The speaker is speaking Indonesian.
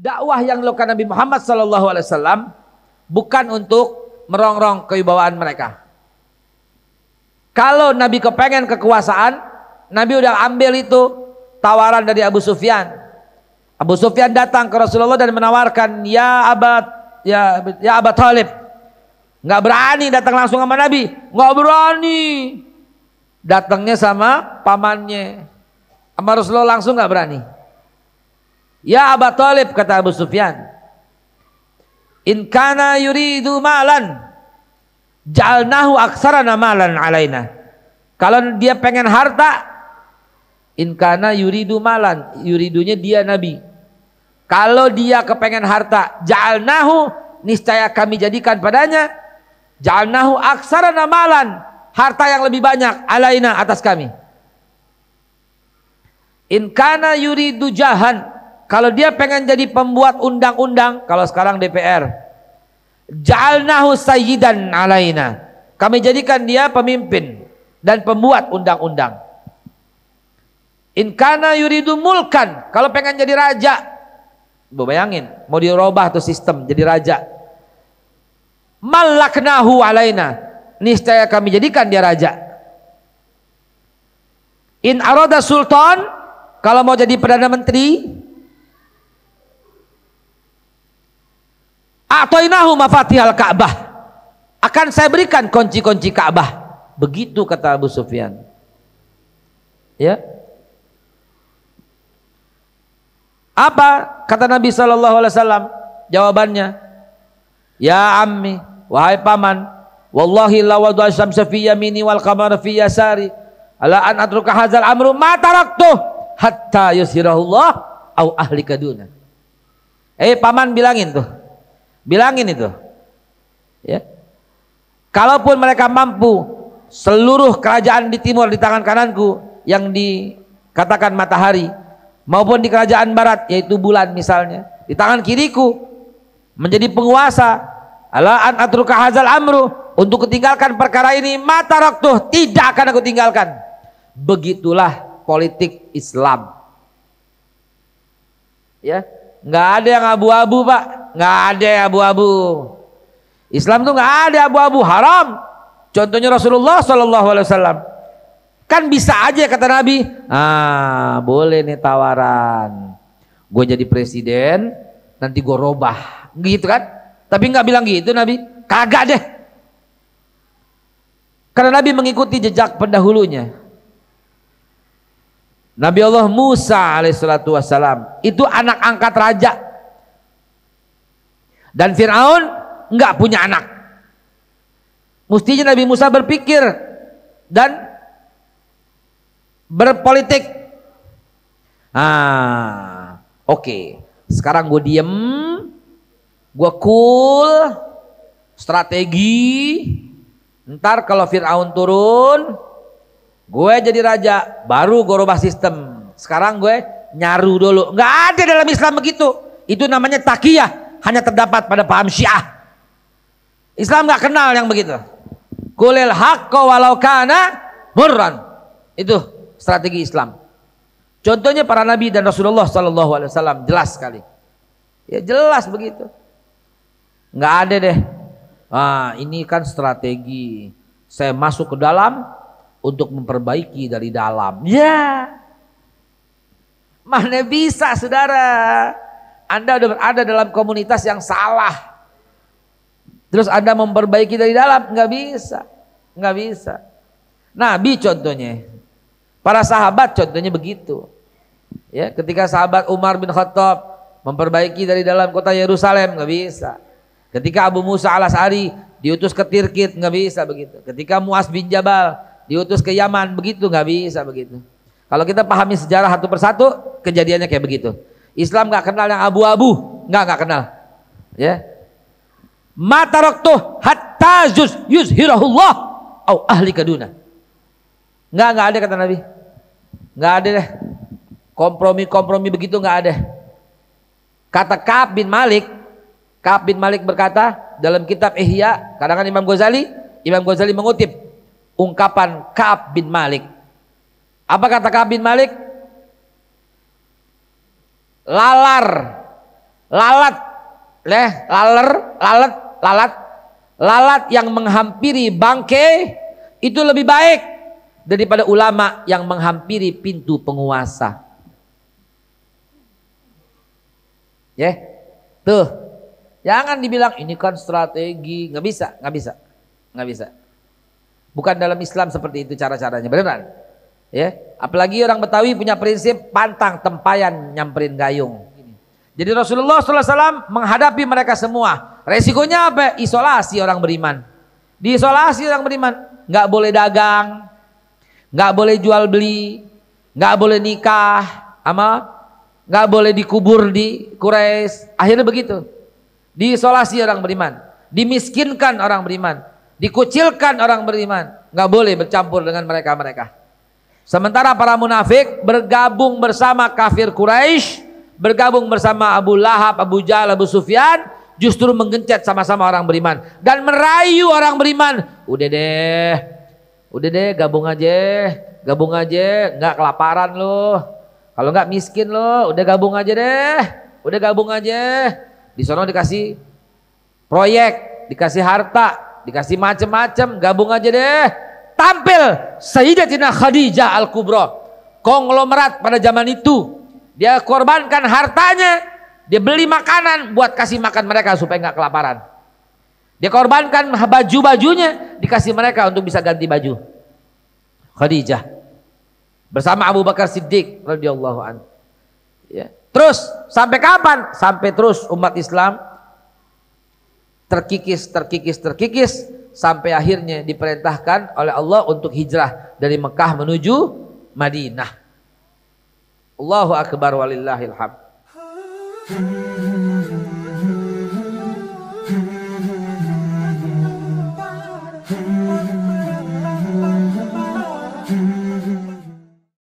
dakwah yang dilakukan Nabi Muhammad SAW bukan untuk merongrong kewibawaan mereka. Kalau Nabi kepengen kekuasaan, Nabi udah ambil itu tawaran dari Abu Sufyan. Abu Sufyan datang ke Rasulullah dan menawarkan, ya abad, ya, ya abad Talib. Nggak berani datang langsung sama Nabi. Nggak berani. Datangnya sama pamannya. Sama Rasulullah langsung nggak berani. Ya Aba Talib kata Abu Sufyan. In kana yuridu malan jalnahu aksarana malan alaina. Kalau dia pengen harta, in kana yuridu malan, yuridunya dia nabi. Kalau dia kepengen harta, jalnahu niscaya kami jadikan padanya jalnahu aksarana malan, harta yang lebih banyak alaina atas kami. In kana yuridu jahan kalau dia pengen jadi pembuat undang-undang, kalau sekarang DPR, ja'alnahu sayyidan alaina. Kami jadikan dia pemimpin dan pembuat undang-undang. Inkana yuridu mulkan, kalau pengen jadi raja. Bu bayangin, mau dirubah tuh sistem jadi raja. Malaknahu alaina. Niscaya kami jadikan dia raja. In aroda sultan, kalau mau jadi perdana menteri, Atoinahu mafatihal Ka'bah. Akan saya berikan kunci-kunci Ka'bah. Begitu kata Abu Sufyan. Ya. Apa kata Nabi Shallallahu Alaihi Wasallam? Jawabannya, Ya ammi, wahai paman, wallahi la wadu asyamsa fi yamini wal qamara fi yasari ala an atruka hazal amru ma taraktuh hatta yusirahullah au ahli kaduna. Eh paman bilangin tuh Bilangin itu. Ya. Kalaupun mereka mampu seluruh kerajaan di timur di tangan kananku yang dikatakan matahari maupun di kerajaan barat yaitu bulan misalnya di tangan kiriku menjadi penguasa ala an atruka hazal amru untuk ketinggalkan perkara ini mata roktuh tidak akan aku tinggalkan begitulah politik Islam ya nggak ada yang abu-abu pak nggak ada ya abu-abu. Islam tuh nggak ada abu-abu haram. Contohnya Rasulullah Shallallahu Alaihi Wasallam. Kan bisa aja kata Nabi, ah boleh nih tawaran. Gue jadi presiden, nanti gue robah, gitu kan? Tapi nggak bilang gitu Nabi, kagak deh. Karena Nabi mengikuti jejak pendahulunya. Nabi Allah Musa alaihissalatu wassalam itu anak angkat raja dan Fir'aun nggak punya anak. Mestinya Nabi Musa berpikir dan berpolitik. Ah, oke. Okay. Sekarang gue diem, gue cool, strategi. Ntar kalau Fir'aun turun, gue jadi raja, baru gue rubah sistem. Sekarang gue nyaru dulu. Nggak ada dalam Islam begitu. Itu namanya takiyah hanya terdapat pada paham Syiah. Islam nggak kenal yang begitu. Kulil haqqo walau kana murran. Itu strategi Islam. Contohnya para nabi dan Rasulullah Shallallahu Alaihi Wasallam jelas sekali. Ya jelas begitu. Nggak ada deh. Ah, ini kan strategi. Saya masuk ke dalam untuk memperbaiki dari dalam. Ya. Mana bisa saudara? Anda sudah berada dalam komunitas yang salah. Terus Anda memperbaiki dari dalam, nggak bisa, nggak bisa. Nabi contohnya, para sahabat contohnya begitu. Ya, ketika sahabat Umar bin Khattab memperbaiki dari dalam kota Yerusalem nggak bisa. Ketika Abu Musa al Asari diutus ke Tirkit nggak bisa begitu. Ketika Muas bin Jabal diutus ke Yaman begitu nggak bisa begitu. Kalau kita pahami sejarah satu persatu kejadiannya kayak begitu. Islam nggak kenal yang abu-abu, nggak nggak kenal. Ya. Mata roktuh hatta yuz hirahullah au ahli kaduna. Nggak nggak ada kata Nabi. Nggak ada deh. Kompromi-kompromi begitu nggak ada. Kata Kaab bin Malik, Kaab bin Malik berkata dalam kitab Ihya, kadang Imam Ghazali, Imam Ghazali mengutip ungkapan Kaab bin Malik. Apa kata Kaab bin Malik? lalar, lalat, leh, laler, lalat, lalat, lalat yang menghampiri bangke itu lebih baik daripada ulama yang menghampiri pintu penguasa. Ya, yeah. tuh, jangan dibilang ini kan strategi, nggak bisa, nggak bisa, nggak bisa. Bukan dalam Islam seperti itu cara-caranya, beneran. Ya, apalagi orang Betawi punya prinsip pantang tempayan nyamperin gayung. Jadi Rasulullah SAW menghadapi mereka semua. Resikonya apa? Isolasi orang beriman. Diisolasi orang beriman. Nggak boleh dagang, nggak boleh jual beli, nggak boleh nikah, ama nggak boleh dikubur di Quraisy. Akhirnya begitu. Diisolasi orang beriman, dimiskinkan orang beriman, dikucilkan orang beriman, nggak boleh bercampur dengan mereka-mereka. Sementara para munafik bergabung bersama kafir Quraisy, bergabung bersama Abu Lahab, Abu Jahal, Abu Sufyan, justru menggencet sama-sama orang beriman dan merayu orang beriman. Udah deh, udah deh gabung aja, gabung aja, nggak kelaparan loh. Kalau nggak miskin loh, udah gabung aja deh, udah gabung aja. Di sana dikasih proyek, dikasih harta, dikasih macem-macem, gabung aja deh tampil Sayyidatina Khadijah al Kubro, Konglomerat pada zaman itu. Dia korbankan hartanya. Dia beli makanan buat kasih makan mereka supaya nggak kelaparan. Dia korbankan baju-bajunya dikasih mereka untuk bisa ganti baju. Khadijah bersama Abu Bakar Siddiq radhiyallahu an. Ya. Terus sampai kapan? Sampai terus umat Islam terkikis, terkikis, terkikis sampai akhirnya diperintahkan oleh Allah untuk hijrah dari Mekah menuju Madinah. Allahu akbar walillahilham. Hmm.